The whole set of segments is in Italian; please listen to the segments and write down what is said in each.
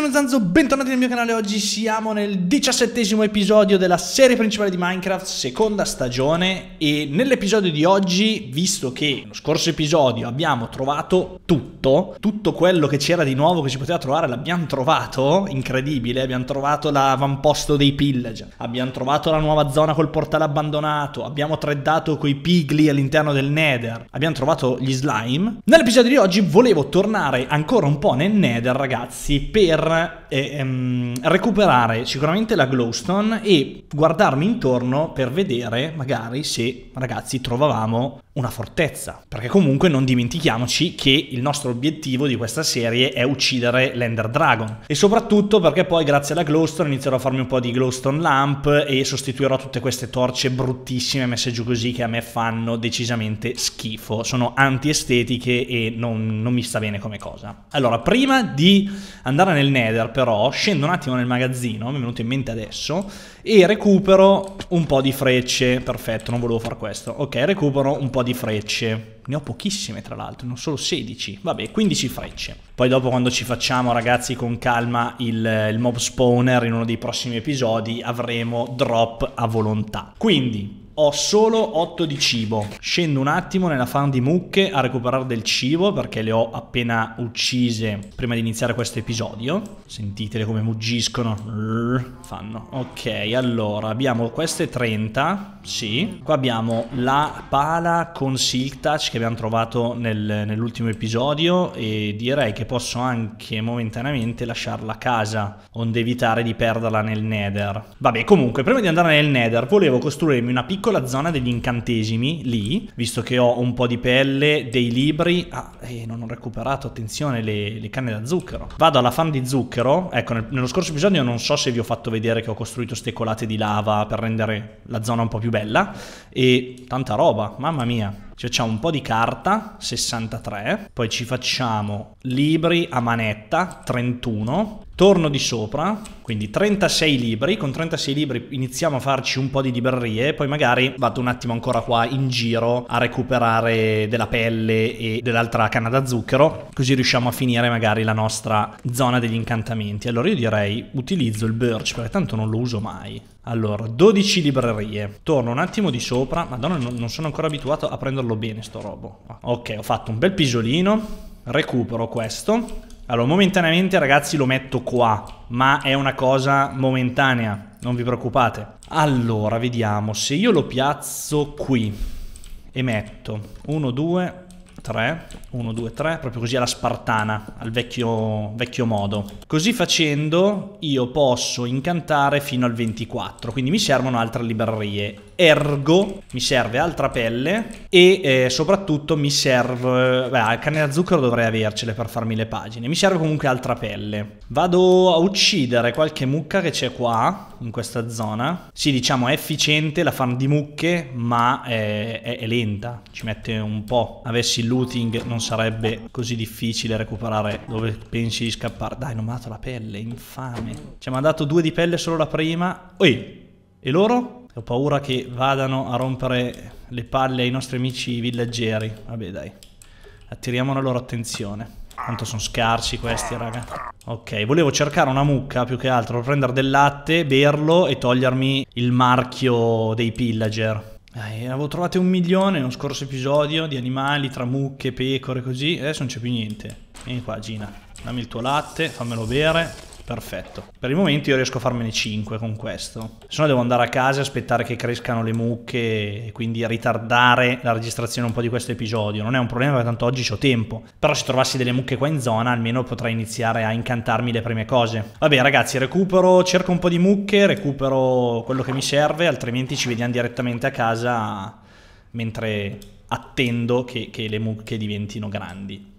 sono Zanzo, bentornati nel mio canale. Oggi siamo nel diciassettesimo episodio della serie principale di Minecraft, seconda stagione. E nell'episodio di oggi, visto che nello scorso episodio abbiamo trovato tutto, tutto quello che c'era di nuovo che si poteva trovare, l'abbiamo trovato, incredibile. Abbiamo trovato l'avamposto dei pillager, abbiamo trovato la nuova zona col portale abbandonato, abbiamo treddato coi pigli all'interno del nether, abbiamo trovato gli slime. Nell'episodio di oggi volevo tornare ancora un po' nel nether, ragazzi, per per eh, ehm, recuperare sicuramente la glowstone e guardarmi intorno per vedere magari se ragazzi trovavamo una fortezza. Perché comunque non dimentichiamoci che il nostro obiettivo di questa serie è uccidere l'Ender Dragon. E soprattutto perché poi grazie alla glowstone inizierò a farmi un po' di glowstone lamp e sostituirò tutte queste torce bruttissime messe giù così che a me fanno decisamente schifo. Sono antiestetiche e non, non mi sta bene come cosa. Allora, prima di andare nel nel Nether però, scendo un attimo nel magazzino, mi è venuto in mente adesso, e recupero un po' di frecce. Perfetto, non volevo far questo. Ok, recupero un po' di frecce. Ne ho pochissime tra l'altro, non ho solo 16. Vabbè, 15 frecce. Poi dopo quando ci facciamo ragazzi con calma il, il mob spawner in uno dei prossimi episodi avremo drop a volontà. Quindi ho solo 8 di cibo. Scendo un attimo nella farm di mucche a recuperare del cibo perché le ho appena uccise prima di iniziare questo episodio. Sentitele come muggiscono. Fanno. Ok, allora abbiamo queste 30. Sì. Qua abbiamo la pala con silk touch che abbiamo trovato nel, nell'ultimo episodio e direi che posso anche momentaneamente lasciarla a casa onde evitare di perderla nel nether. Vabbè, comunque, prima di andare nel nether volevo costruirmi una piccola piccola zona degli incantesimi lì, visto che ho un po' di pelle, dei libri. Ah, eh, non ho recuperato, attenzione, le, le, canne da zucchero. Vado alla fan di zucchero. Ecco, nel, nello scorso episodio non so se vi ho fatto vedere che ho costruito ste colate di lava per rendere la zona un po' più bella. E tanta roba, mamma mia ci cioè, facciamo un po' di carta, 63, poi ci facciamo libri a manetta, 31, torno di sopra, quindi 36 libri, con 36 libri iniziamo a farci un po' di librerie, poi magari vado un attimo ancora qua in giro a recuperare della pelle e dell'altra canna da zucchero, così riusciamo a finire magari la nostra zona degli incantamenti. Allora io direi utilizzo il birch perché tanto non lo uso mai. Allora, 12 librerie. Torno un attimo di sopra. Madonna, non, non sono ancora abituato a prenderlo bene sto robo. Ok, ho fatto un bel pisolino. Recupero questo. Allora, momentaneamente, ragazzi, lo metto qua. Ma è una cosa momentanea. Non vi preoccupate. Allora, vediamo. Se io lo piazzo qui e metto 1, 2, 3, 1, 2, 3, proprio così alla spartana, al vecchio, vecchio modo. Così facendo io posso incantare fino al 24, quindi mi servono altre librerie ergo mi serve altra pelle e eh, soprattutto mi serve... Beh, al canne da zucchero dovrei avercele per farmi le pagine. Mi serve comunque altra pelle. Vado a uccidere qualche mucca che c'è qua, in questa zona. Sì, diciamo è efficiente la farm di mucche, ma è, è, è lenta. Ci mette un po'. Avessi il looting non sarebbe così difficile recuperare dove pensi di scappare. Dai, non mi dato la pelle, infame. Ci ha mandato due di pelle solo la prima. Oi, e loro? Ho paura che vadano a rompere le palle ai nostri amici villaggeri. Vabbè, dai. Attiriamo la loro attenzione. Tanto sono scarsi questi, raga. Ok, volevo cercare una mucca più che altro per prendere del latte, berlo e togliermi il marchio dei pillager. Dai, avevo trovato un milione nello scorso episodio di animali tra mucche, pecore, così. Adesso non c'è più niente. Vieni qua, Gina. Dammi il tuo latte, fammelo bere. Perfetto. Per il momento io riesco a farmene 5 con questo. Se no devo andare a casa e aspettare che crescano le mucche e quindi ritardare la registrazione un po' di questo episodio. Non è un problema perché tanto oggi ho tempo. Però se trovassi delle mucche qua in zona almeno potrei iniziare a incantarmi le prime cose. Vabbè ragazzi, recupero, cerco un po' di mucche, recupero quello che mi serve, altrimenti ci vediamo direttamente a casa mentre attendo che, che le mucche diventino grandi.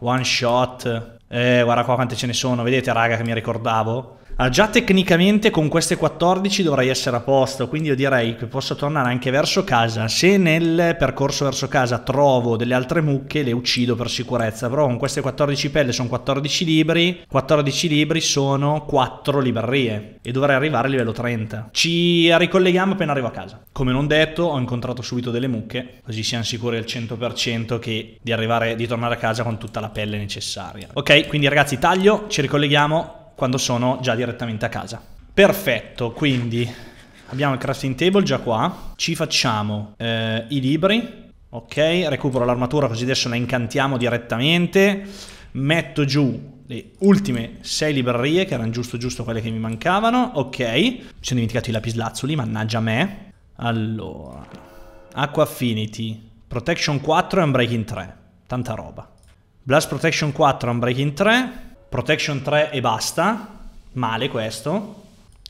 One shot. Eh, guarda qua quante ce ne sono, vedete raga che mi ricordavo? Ah, già tecnicamente con queste 14 dovrei essere a posto, quindi io direi che posso tornare anche verso casa. Se nel percorso verso casa trovo delle altre mucche, le uccido per sicurezza. Però con queste 14 pelle sono 14 libri, 14 libri sono 4 librerie e dovrei arrivare a livello 30. Ci ricolleghiamo appena arrivo a casa. Come non detto, ho incontrato subito delle mucche, così siamo sicuri al 100% che di arrivare, di tornare a casa con tutta la pelle necessaria. Ok, quindi ragazzi, taglio, ci ricolleghiamo quando sono già direttamente a casa. Perfetto, quindi abbiamo il crafting table già qua, ci facciamo eh, i libri, ok, recupero l'armatura così adesso la incantiamo direttamente, metto giù le ultime 6 librerie che erano giusto giusto quelle che mi mancavano, ok, mi sono dimenticato i lapislazzuli, mannaggia me, allora, Aqua Affinity, Protection 4 e Unbreaking 3, tanta roba, Blast Protection 4 e Unbreaking 3, Protection 3 e basta. Male questo.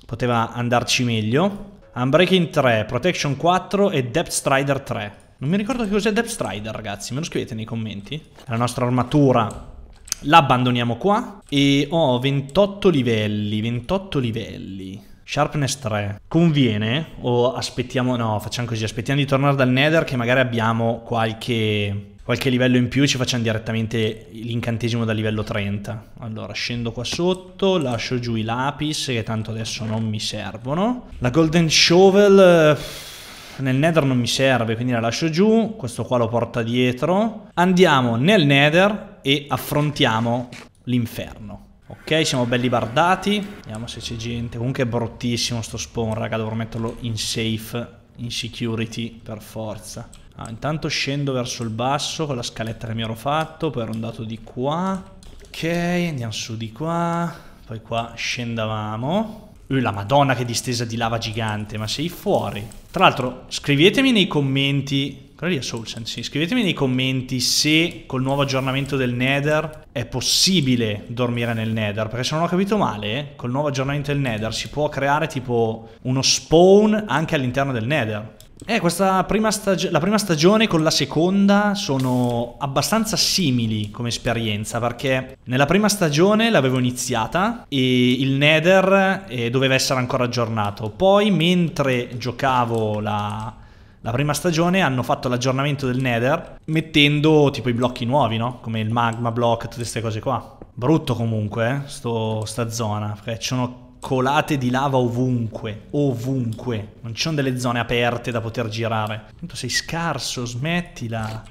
Poteva andarci meglio. Unbreaking 3, Protection 4 e Depth Strider 3. Non mi ricordo che cos'è Depth Strider, ragazzi. Me lo scrivete nei commenti. La nostra armatura l'abbandoniamo qua. E ho 28 livelli, 28 livelli. Sharpness 3. Conviene? O aspettiamo... No, facciamo così. Aspettiamo di tornare dal Nether che magari abbiamo qualche qualche livello in più ci facciamo direttamente l'incantesimo da livello 30 allora scendo qua sotto lascio giù i lapis che tanto adesso non mi servono la golden shovel eh, nel nether non mi serve quindi la lascio giù questo qua lo porta dietro andiamo nel nether e affrontiamo l'inferno Ok, siamo belli bardati. Vediamo se c'è gente. Comunque è bruttissimo sto spawn, raga. Dovrò metterlo in safe, in security, per forza. Ah, intanto scendo verso il basso con la scaletta che mi ero fatto, poi ero andato di qua. Ok, andiamo su di qua. Poi qua scendavamo. Uh, la madonna che distesa di lava gigante, ma sei fuori. Tra l'altro, scrivetemi nei commenti... Quella lì è Soulsense, sì. Scrivetemi nei commenti se col nuovo aggiornamento del Nether è possibile dormire nel Nether. Perché se non ho capito male, col nuovo aggiornamento del Nether si può creare tipo uno spawn anche all'interno del Nether. Eh, questa prima stag- la prima stagione con la seconda sono abbastanza simili come esperienza perché nella prima stagione l'avevo iniziata e il Nether eh, doveva essere ancora aggiornato. Poi mentre giocavo la, la prima stagione hanno fatto l'aggiornamento del Nether mettendo tipo i blocchi nuovi, no? Come il magma block, tutte queste cose qua. Brutto comunque, eh, sto, sta zona, perché ci sono colate di lava ovunque, ovunque. Non ci sono delle zone aperte da poter girare. Tanto sei scarso, smettila.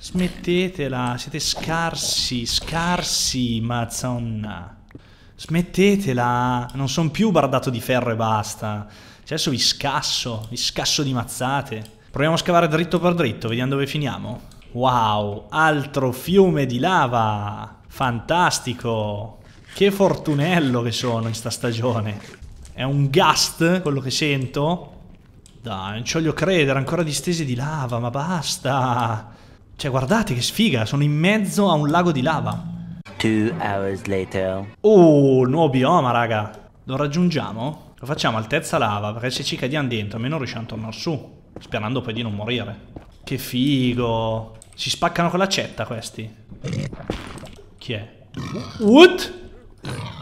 Smettetela, siete scarsi, scarsi, mazzonna. Smettetela, non sono più bardato di ferro e basta. Cioè adesso vi scasso, vi scasso di mazzate. Proviamo a scavare dritto per dritto, vediamo dove finiamo. Wow, altro fiume di lava! Fantastico! Che fortunello che sono in sta stagione. È un gust quello che sento. Dai, non ci voglio credere, ancora distese di lava, ma basta. Cioè, guardate che sfiga, sono in mezzo a un lago di lava. Oh, nuovo bioma, raga. Lo raggiungiamo? Lo facciamo altezza lava, perché se ci cadiamo dentro, almeno riusciamo a tornare su. Sperando poi di non morire. Che figo. Si spaccano con l'accetta questi. Chi è? What?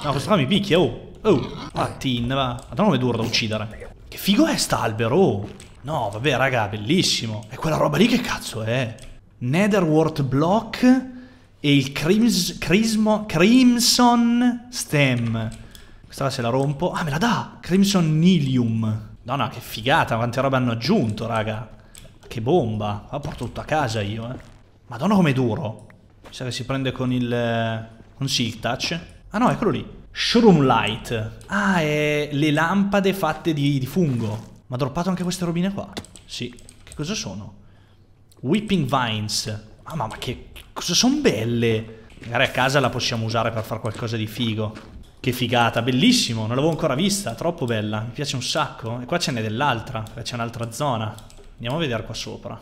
No, questo qua mi picchia, oh. Oh, Martin, va. Madonna come è duro da uccidere. Che figo è st'albero, oh. No, vabbè, raga, bellissimo. E quella roba lì che cazzo è? Netherworth Block e il Crims, Crismo, Crimson Stem. Questa se la rompo. Ah, me la dà! Crimson Nilium. Madonna, che figata, quante robe hanno aggiunto, raga. Che bomba. La porto tutto a casa io, eh. Madonna com'è duro. Mi sa che si prende con il... Eh, con Silk Touch. Ah no, eccolo lì. Showroom light. Ah, è le lampade fatte di, di fungo. Ma ha droppato anche queste robine qua. Sì. Che cosa sono? Whipping vines. Ah, ma, che, che cosa sono belle. Magari a casa la possiamo usare per fare qualcosa di figo. Che figata, bellissimo, non l'avevo ancora vista, troppo bella, mi piace un sacco. E qua ce n'è dell'altra, c'è un'altra zona. Andiamo a vedere qua sopra.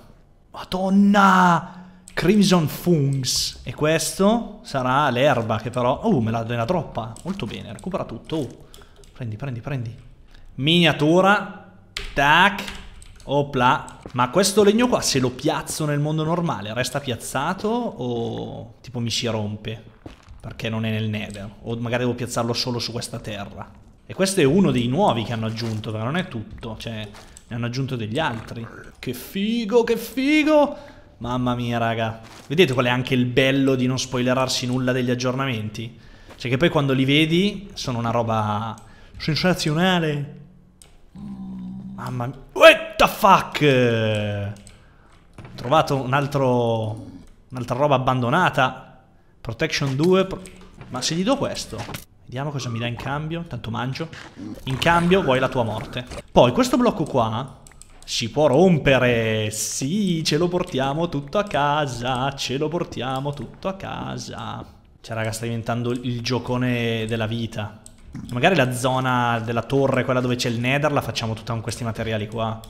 Madonna! Crimson Fungs e questo sarà l'erba che però... Oh, me la droppa. Molto bene, recupera tutto. Oh. Prendi, prendi, prendi. Miniatura. Tac. Opla. Ma questo legno qua, se lo piazzo nel mondo normale, resta piazzato o tipo mi si rompe? Perché non è nel nether. O magari devo piazzarlo solo su questa terra. E questo è uno dei nuovi che hanno aggiunto, perché non è tutto. Cioè, ne hanno aggiunto degli altri. Che figo, che figo! Mamma mia, raga. Vedete qual è anche il bello di non spoilerarsi nulla degli aggiornamenti? Cioè che poi quando li vedi sono una roba sensazionale. Mamma mia. What the fuck? Ho trovato un altro... Un'altra roba abbandonata. Protection 2. Pro... Ma se gli do questo? Vediamo cosa mi dà in cambio. Tanto mangio. In cambio vuoi la tua morte. Poi questo blocco qua si può rompere, sì, ce lo portiamo tutto a casa, ce lo portiamo tutto a casa. Cioè raga sta diventando il giocone della vita. Magari la zona della torre, quella dove c'è il nether, la facciamo tutta con questi materiali qua.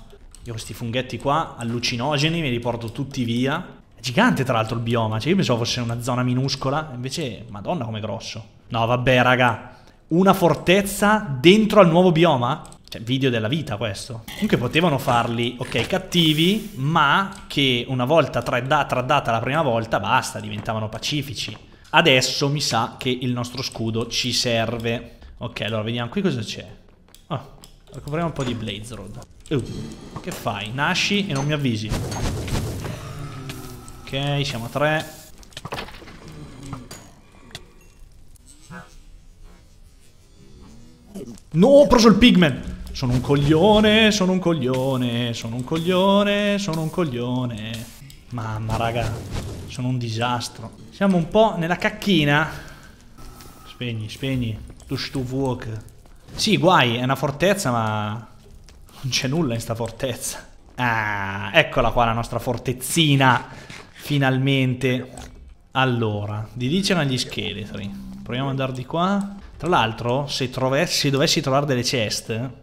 Io questi funghetti qua, allucinogeni, me li porto tutti via. È gigante tra l'altro il bioma, cioè io pensavo fosse una zona minuscola, invece, madonna com'è grosso. No vabbè raga, una fortezza dentro al nuovo bioma? cioè, video della vita questo. Comunque potevano farli, ok, cattivi, ma che una volta tradda, traddata la prima volta, basta, diventavano pacifici. Adesso mi sa che il nostro scudo ci serve. Ok, allora vediamo qui cosa c'è. Oh, recuperiamo un po' di Blaze Road. Uh, che fai? Nasci e non mi avvisi. Ok, siamo a tre. No, ho preso il pigman! Sono un coglione, sono un coglione, sono un coglione, sono un coglione. Mamma raga, sono un disastro. Siamo un po' nella cacchina. Spegni, spegni. Tu stuvuok. Sì, guai, è una fortezza, ma... Non c'è nulla in sta fortezza. Ah, eccola qua la nostra fortezzina. Finalmente. Allora, di lì c'erano gli scheletri. Proviamo ad andare di qua. Tra l'altro, se, se dovessi trovare delle ceste,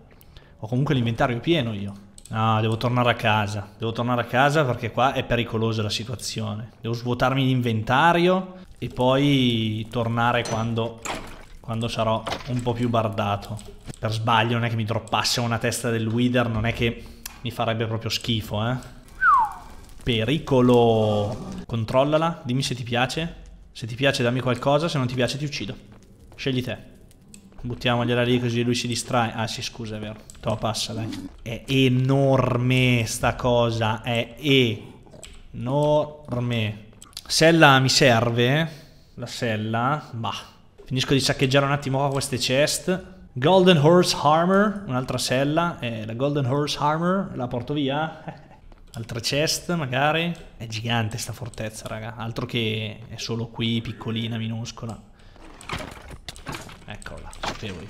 ho comunque l'inventario pieno io. No, devo tornare a casa. Devo tornare a casa perché qua è pericolosa la situazione. Devo svuotarmi l'inventario e poi tornare quando, quando, sarò un po' più bardato. Per sbaglio non è che mi droppasse una testa del Wither, non è che mi farebbe proprio schifo, eh. Pericolo! Controllala, dimmi se ti piace. Se ti piace dammi qualcosa, se non ti piace ti uccido. Scegli te. Buttiamogliela lì così lui si distrae. Ah sì, scusa, è vero. To, passa, dai. È enorme sta cosa. È enorme. Sella mi serve. Eh? La sella. Bah. Finisco di saccheggiare un attimo qua queste chest. Golden Horse Armor. Un'altra sella. Eh, la Golden Horse Armor. La porto via. Altra chest, magari. È gigante sta fortezza, raga. Altro che è solo qui, piccolina, minuscola. Fate voi.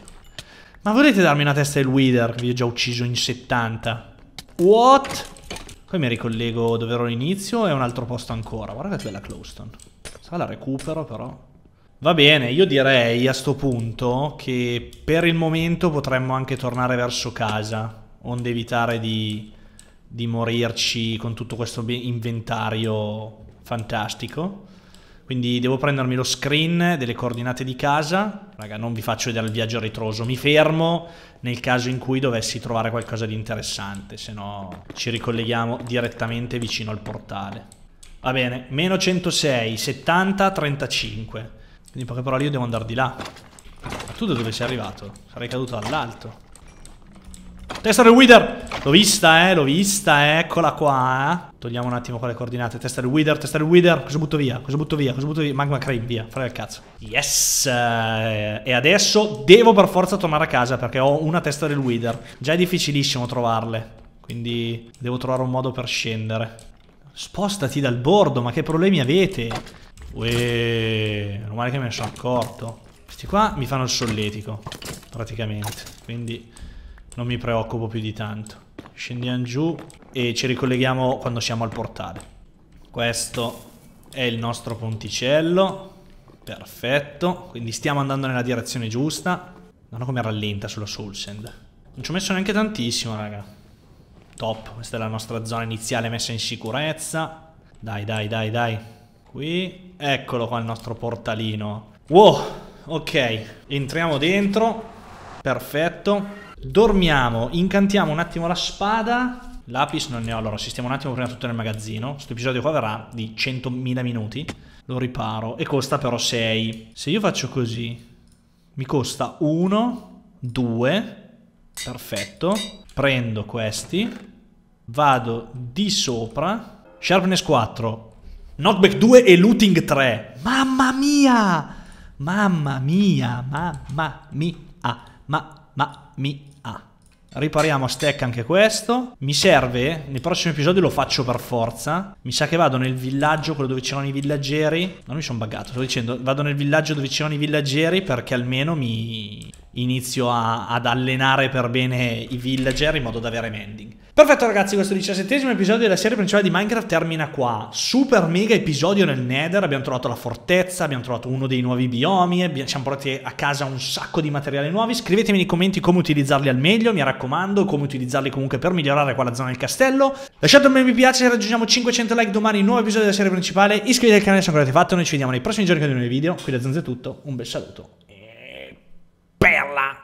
Ma volete darmi una testa del Wither? Vi ho già ucciso in 70. What? Poi mi ricollego dove ero all'inizio e un altro posto ancora. Guarda che bella Closton. Sa la recupero però. Va bene, io direi a sto punto che per il momento potremmo anche tornare verso casa, onde evitare di, di morirci con tutto questo inventario fantastico. Quindi devo prendermi lo screen delle coordinate di casa, raga non vi faccio vedere il viaggio ritroso, mi fermo nel caso in cui dovessi trovare qualcosa di interessante, se no ci ricolleghiamo direttamente vicino al portale. Va bene, meno 106, 70, 35. Quindi in poche parole io devo andare di là. Ma tu da dove sei arrivato? Sarei caduto dall'alto. Testa del Wither! L'ho vista, eh, l'ho vista, eh, eccola qua. Eh. Togliamo un attimo qua le coordinate. Testa del Wither, testa del Wither. Cosa butto via? Cosa butto via? Cosa butto via? Magma Crane, via. Fare il cazzo. Yes! Eh, e adesso devo per forza tornare a casa perché ho una testa del Wither. Già è difficilissimo trovarle. Quindi devo trovare un modo per scendere. Spostati dal bordo, ma che problemi avete? Ueeeh, non male che me ne sono accorto. Questi qua mi fanno il solletico, praticamente. Quindi non mi preoccupo più di tanto. Scendiamo giù e ci ricolleghiamo quando siamo al portale. Questo è il nostro ponticello. Perfetto. Quindi stiamo andando nella direzione giusta. Non ho come rallenta sulla Soulsend. Non ci ho messo neanche tantissimo, raga. Top. Questa è la nostra zona iniziale messa in sicurezza. Dai, dai, dai, dai. Qui. Eccolo qua il nostro portalino. Wow. Ok. Entriamo dentro. Perfetto. Dormiamo, incantiamo un attimo la spada. Lapis non ne ho, allora sistiamo un attimo prima tutto nel magazzino. Questo episodio qua verrà di 100.000 minuti. Lo riparo e costa però 6. Se io faccio così, mi costa 1, 2, perfetto. Prendo questi, vado di sopra, sharpness 4, knockback 2 e looting 3. Mamma mia! Mamma mia, mamma mia, ma ma mi ha. Ah. Ripariamo a stack anche questo. Mi serve, nel prossimo episodio lo faccio per forza. Mi sa che vado nel villaggio, quello dove c'erano i villaggeri. Non mi sono buggato, sto dicendo, vado nel villaggio dove c'erano i villaggeri perché almeno mi inizio a, ad allenare per bene i villager in modo da avere mending. Perfetto ragazzi, questo diciassettesimo episodio della serie principale di Minecraft termina qua. Super mega episodio nel Nether, abbiamo trovato la fortezza, abbiamo trovato uno dei nuovi biomi, abbiamo, siamo portati a casa un sacco di materiali nuovi. Scrivetemi nei commenti come utilizzarli al meglio, mi raccomando, come utilizzarli comunque per migliorare quella zona del castello. Lasciate un bel mi piace se raggiungiamo 500 like domani, nuovo episodio della serie principale. Iscrivetevi al canale se ancora avete fatto, noi ci vediamo nei prossimi giorni con i nuovi video. Qui da Zanz è tutto, un bel saluto. bela